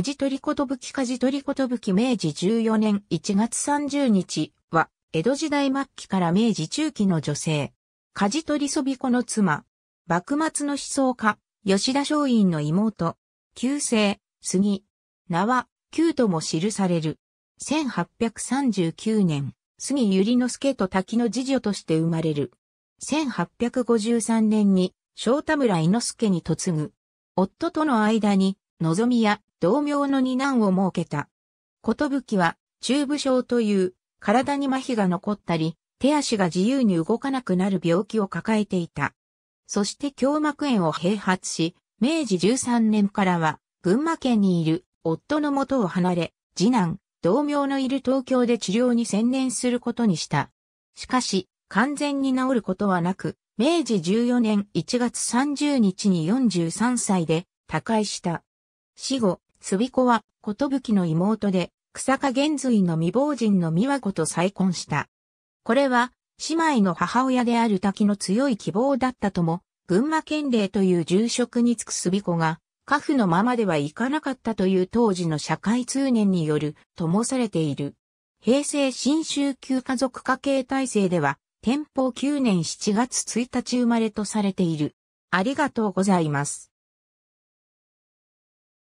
ト取コトブキカジ取リコトブキ明治14年1月30日は、江戸時代末期から明治中期の女性。ジ取リそびコの妻。幕末の思想家、吉田松陰の妹。旧姓、杉。名は、旧とも記される。1839年、杉百合之助と滝の次女として生まれる。1853年に、翔田村伊之助に嫁ぐ。夫との間に、のぞみや同名の二男を設けた。ことぶきは、中部症という、体に麻痺が残ったり、手足が自由に動かなくなる病気を抱えていた。そして胸膜炎を併発し、明治13年からは、群馬県にいる夫の元を離れ、次男、同名のいる東京で治療に専念することにした。しかし、完全に治ることはなく、明治14年1月30日に43歳で他界した。死後、すびコは、ことぶきの妹で、草加玄髄の未亡人の美和子と再婚した。これは、姉妹の母親である滝の強い希望だったとも、群馬県令という住職につくすびコが、家父のままではいかなかったという当時の社会通念による、ともされている。平成新宗旧家族家系体制では、天保9年7月1日生まれとされている。ありがとうございます。